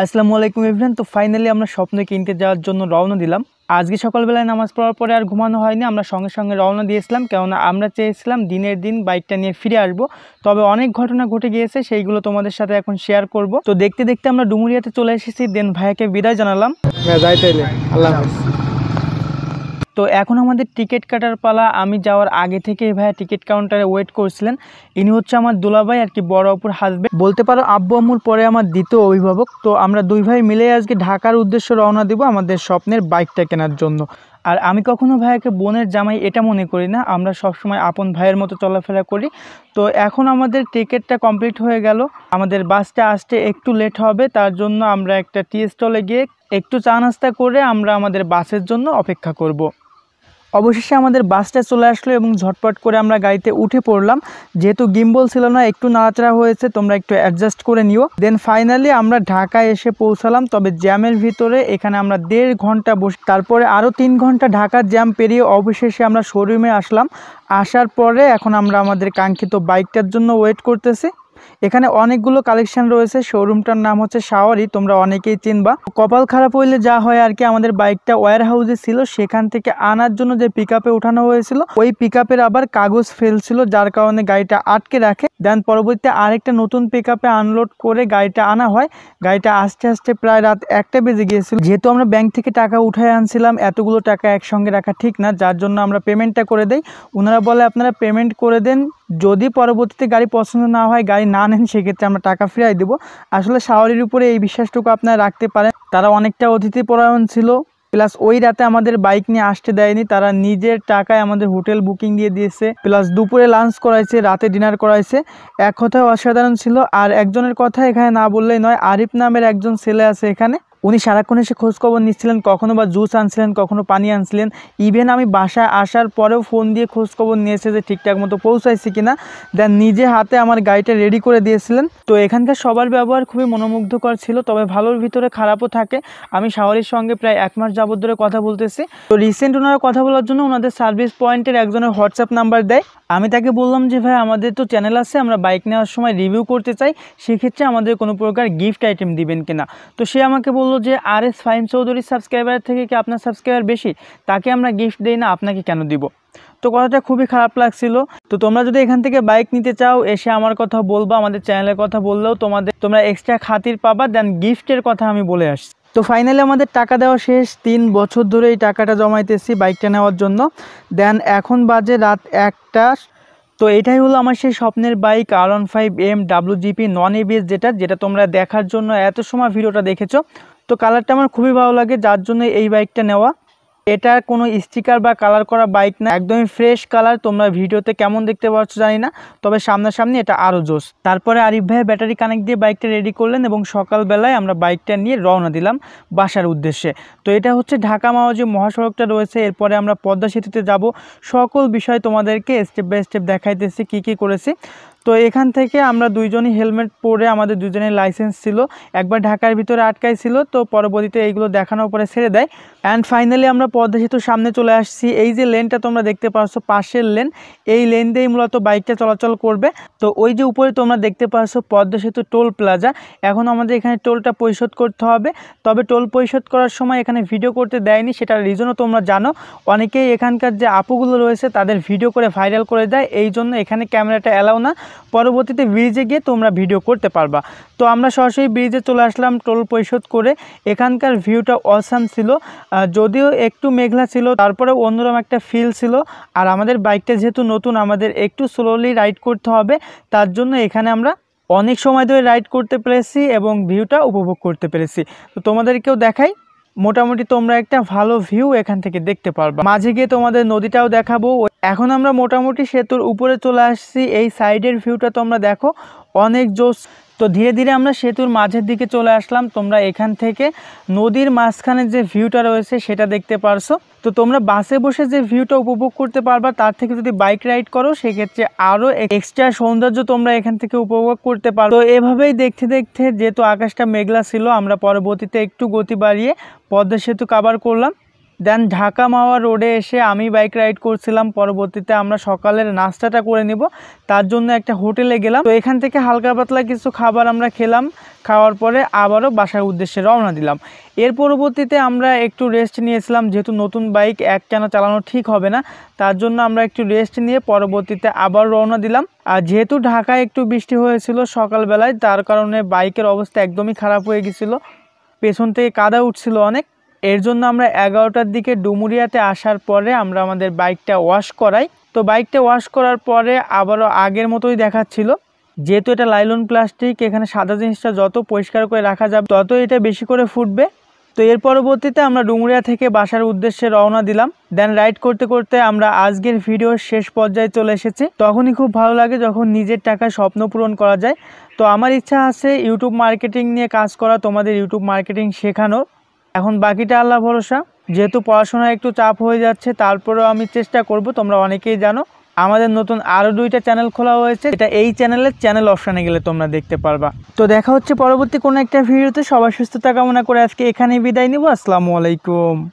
আসসালামু আলাইকুম ইভরেন তো ফাইনালি আমরা স্বপ্ন কিনতে যাওয়ার জন্য রওনা দিলাম আজকে সকালবেলায় নামাজ পড়ার পরে আর ঘুমানো হয়নি আমরা সঙ্গে সঙ্গে রওনা দিয়েছিলাম কেননা আমরা চেয়েছিলাম দিনের দিন বাইকটা নিয়ে ফিরে আসবো তবে অনেক ঘটনা ঘটে গিয়েছে সেইগুলো তোমাদের সাথে এখন শেয়ার করব তো দেখতে দেখতে আমরা ডুমুরিয়াতে চলে এসেছি দেন ভাইয়াকে বিদায় জানালাম হ্যাঁ আল্লাহ হাফিজ তো এখন আমাদের টিকিট কাটার পালা আমি যাওয়ার আগে থেকেই ভাইয়া টিকিট কাউন্টারে ওয়েট করছিলেন ইনি হচ্ছে আমার দুলাভাই আর কি বড় অপুর হাজব্যান্ড বলতে পারো আব্বু আম্মুর পরে আমার দ্বিতীয় অভিভাবক তো আমরা দুই ভাই মিলে আজকে ঢাকার উদ্দেশ্যে রওনা দেবো আমাদের স্বপ্নের বাইকটা কেনার জন্য আর আমি কখনো ভাইয়াকে বোনের জামাই এটা মনে করি না আমরা সবসময় আপন ভাইয়ের মতো চলাফেরা করি তো এখন আমাদের টিকিটটা কমপ্লিট হয়ে গেল আমাদের বাসটা আসতে একটু লেট হবে তার জন্য আমরা একটা টি স্টলে গিয়ে একটু চা নাস্তা করে আমরা আমাদের বাসের জন্য অপেক্ষা করব। অবশেষে আমাদের বাসটা চলে আসলো এবং ঝটপট করে আমরা গাড়িতে উঠে পড়লাম যেহেতু গিম্বল ছিল না একটু নাড়াচাড়া হয়েছে তোমরা একটু অ্যাডজাস্ট করে নিও দেন ফাইনালি আমরা ঢাকায় এসে পৌঁছালাম তবে জ্যামের ভিতরে এখানে আমরা দেড় ঘন্টা বসে তারপরে আরও তিন ঘন্টা ঢাকার জ্যাম পেরিয়ে অবশেষে আমরা শোরুমে আসলাম আসার পরে এখন আমরা আমাদের কাঙ্ক্ষিত বাইকটার জন্য ওয়েট করতেছি এখানে অনেকগুলো কালেকশন রয়েছে শোরুমটার নাম হচ্ছে শাওয়ারি তোমরা অনেকেই চিনবা কপাল খারাপ হইলে যা হয় আর কি আমাদের বাইকটা ওয়ার হাউসে ছিল সেখান থেকে আনার জন্য যে পিক উঠানো হয়েছিল ওই পিক আবার কাগজ ফেলছিল যার কারণে গাড়িটা আটকে রাখে দেন পরবর্তীতে আরেকটা নতুন পিক আনলোড করে গাড়িটা আনা হয় গাড়িটা আস্তে আস্তে প্রায় রাত একটা বেজে গিয়েছিল যেহেতু আমরা ব্যাংক থেকে টাকা উঠায় আনছিলাম এতগুলো টাকা একসঙ্গে রাখা ঠিক না যার জন্য আমরা পেমেন্টটা করে দেই ওনারা বলে আপনারা পেমেন্ট করে দেন যদি পরবর্তীতে গাড়ি পছন্দ না হয় গাড়ি না নেন সেক্ষেত্রে আমরা টাকা ফিরাই দেবো আসলে শাওয়ারির উপরে এই বিশ্বাসটুকু আপনারা রাখতে পারেন তারা অনেকটা অতিথি পরায়ণ ছিল প্লাস ওই রাতে আমাদের বাইক নিয়ে আসতে দেয়নি তারা নিজের টাকায় আমাদের হোটেল বুকিং দিয়ে দিয়েছে প্লাস দুপুরে লাঞ্চ করাইছে রাতে ডিনার করাইছে এক কথায় অসাধারণ ছিল আর একজনের কথা এখানে না বললেই নয় আরিফ নামের একজন ছেলে আছে এখানে উনি সারাক্ষণ এসে খোঁজখবর নিচ্ছিলেন কখনো বা জুস আনছিলেন কখনো পানি আনছিলেন ইভেন আমি বাসায় আসার পরেও ফোন দিয়ে খোঁজখবর নিয়েছে যে ঠিকঠাক মতো পৌঁছাইছি কিনা দেন নিজে হাতে আমার গাড়িটা রেডি করে দিয়েছিলেন তো এখানকার সবার ব্যবহার খুবই মনোমুগ্ধকর ছিল তবে ভালোর ভিতরে খারাপও থাকে আমি শাওয়ারির সঙ্গে প্রায় এক মাস যাবত ধরে কথা বলতেছি তো রিসেন্ট ওনারা কথা বলার জন্য ওনাদের সার্ভিস পয়েন্টের একজনের হোয়াটসঅ্যাপ নাম্বার দেয় আমি তাকে বললাম যে ভাই আমাদের তো চ্যানেল আছে আমরা বাইক নেওয়ার সময় রিভিউ করতে চাই সেক্ষেত্রে আমাদের কোনো প্রকার গিফট আইটেম দিবেন কিনা তো সে আমাকে বললো যে আর এস ফাইন চৌধুরীর সাবস্ক্রাইবার থেকে কি আপনার সাবস্ক্রাইবার বেশি তাকে আমরা গিফট দিই না আপনাকে কেন দিব তো কথাটা খুবই খারাপ লাগছিল তো তোমরা যদি এখান থেকে বাইক নিতে চাও এসে আমার কথা বলবা আমাদের চ্যানেলের কথা বললেও তোমাদের তোমরা এক্সট্রা খাতির পাবা দেন গিফটের কথা আমি বলে আসছি তো ফাইনালি আমাদের টাকা দেওয়া শেষ তিন বছর ধরে এই টাকাটা জমাইতেছি বাইকটা নেওয়ার জন্য দেন এখন বাজে রাত একটা তো এটাই হলো আমার সেই স্বপ্নের bike R one five M W G P non ABS যেটা যেটা তোমরা দেখার জন্য এত সময় ভিডিওটা দেখেছো তো কালারটা আমার খুবই ভালো লাগে যার জন্য এই বাইকটা নেওয়া এটা কোনো স্টিকার বা কালার করা বাইক না একদমই ফ্রেশ কালার তোমরা ভিডিওতে কেমন দেখতে পাচ্ছ জানি না তবে সামনাসামনি এটা আরও জোস তারপরে আরিফ ভাই ব্যাটারি কানেক্ট দিয়ে বাইকটা রেডি করলেন এবং সকালবেলায় আমরা বাইকটা নিয়ে রওনা দিলাম বাসার উদ্দেশ্যে তো এটা হচ্ছে ঢাকা মাওয়া যে মহাসড়কটা রয়েছে এরপরে আমরা পদ্মা সেতুতে যাব সকল বিষয় তোমাদেরকে স্টেপ বাই স্টেপ দেখাইতেছি কি কি করেছি তো এখান থেকে আমরা দুইজনই হেলমেট পরে আমাদের দুজনের লাইসেন্স ছিল একবার ঢাকার ভিতরে আটকাই ছিল তো পরবর্তীতে এইগুলো দেখানোর পরে ছেড়ে দেয় অ্যান্ড ফাইনালি আমরা পদ্মা সেতুর সামনে চলে আসছি এই যে লেনটা তোমরা দেখতে পাচ্ছ পাশের লেন এই লেন দিয়েই মূলত বাইকটা চলাচল করবে তো ওই যে উপরে তোমরা দেখতে পাচ্ছ পদ্মা সেতু টোল প্লাজা এখন আমাদের এখানে টোলটা পরিশোধ করতে হবে তবে টোল পরিশোধ করার সময় এখানে ভিডিও করতে দেয়নি সেটার রিজনও তোমরা জানো অনেকেই এখানকার যে আপুগুলো রয়েছে তাদের ভিডিও করে ভাইরাল করে দেয় এই জন্য এখানে ক্যামেরাটা অ্যালাও না পরবর্তীতে ব্রিজে গিয়ে তোমরা ভিডিও করতে পারবা তো আমরা সরাসরি ব্রিজে চলে আসলাম টোল পরিশোধ করে এখানকার ভিউটা অসাম ছিল যদিও একটু মেঘলা ছিল তারপরে অন্যরকম একটা ফিল ছিল আর আমাদের বাইকটা যেহেতু নতুন আমাদের একটু স্লোলি রাইড করতে হবে তার জন্য এখানে আমরা অনেক সময় ধরে রাইড করতে পেরেছি এবং ভিউটা উপভোগ করতে পেরেছি তো তোমাদেরকেও দেখাই মোটামুটি তোমরা একটা ভালো ভিউ এখান থেকে দেখতে পারবা মাঝে গিয়ে তোমাদের নদীটাও দেখাবো এখন আমরা মোটামুটি সেতুর উপরে চলে আসছি এই সাইডের ভিউটা তোমরা দেখো অনেক জোশ তো ধীরে ধীরে আমরা সেতুর মাঝের দিকে চলে আসলাম তোমরা এখান থেকে নদীর মাঝখানের যে ভিউটা রয়েছে সেটা দেখতে পারছো তো তোমরা বাসে বসে যে ভিউটা উপভোগ করতে পারবা তার থেকে যদি বাইক রাইড করো সেক্ষেত্রে আরও এক্সট্রা সৌন্দর্য তোমরা এখান থেকে উপভোগ করতে পারো তো এভাবেই দেখতে দেখতে যেহেতু আকাশটা মেঘলা ছিল আমরা পরবর্তীতে একটু গতি বাড়িয়ে পদ্মা সেতু কাবার করলাম দেন ঢাকা মাওয়া রোডে এসে আমি বাইক রাইড করছিলাম পরবর্তীতে আমরা সকালের নাস্তাটা করে নিব তার জন্য একটা হোটেলে গেলাম তো এখান থেকে হালকা পাতলা কিছু খাবার আমরা খেলাম খাওয়ার পরে আবারও বাসার উদ্দেশ্যে রওনা দিলাম এর পরবর্তীতে আমরা একটু রেস্ট নিয়েছিলাম যেহেতু নতুন বাইক এক কেন চালানো ঠিক হবে না তার জন্য আমরা একটু রেস্ট নিয়ে পরবর্তীতে আবার রওনা দিলাম আর যেহেতু ঢাকায় একটু বৃষ্টি হয়েছিল সকালবেলায় তার কারণে বাইকের অবস্থা একদমই খারাপ হয়ে গেছিলো পেছন থেকে কাদা উঠছিল অনেক এর জন্য আমরা এগারোটার দিকে ডুমুরিয়াতে আসার পরে আমরা আমাদের বাইকটা ওয়াশ করাই তো বাইকটা ওয়াশ করার পরে আবারও আগের মতোই দেখাচ্ছিল যেহেতু এটা লাইলন প্লাস্টিক এখানে সাদা জিনিসটা যত পরিষ্কার করে রাখা যাবে তত এটা বেশি করে ফুটবে তো এর পরবর্তীতে আমরা ডুমুরিয়া থেকে বাসার উদ্দেশ্যে রওনা দিলাম দেন রাইড করতে করতে আমরা আজকের ভিডিওর শেষ পর্যায়ে চলে এসেছি তখনই খুব ভালো লাগে যখন নিজের টাকায় স্বপ্ন পূরণ করা যায় তো আমার ইচ্ছা আছে ইউটিউব মার্কেটিং নিয়ে কাজ করা তোমাদের ইউটিউব মার্কেটিং শেখানোর এখন বাকিটা আল্লাহ ভরসা যেহেতু পড়াশোনা একটু চাপ হয়ে যাচ্ছে তারপরেও আমি চেষ্টা করব তোমরা অনেকেই জানো আমাদের নতুন আরও দুইটা চ্যানেল খোলা হয়েছে এটা এই চ্যানেলের চ্যানেল অপশানে গেলে তোমরা দেখতে পারবা তো দেখা হচ্ছে পরবর্তী কোনো একটা ভিডিওতে সবাই সুস্থতা কামনা করে আজকে এখানেই বিদায় নিব আসসালামু আলাইকুম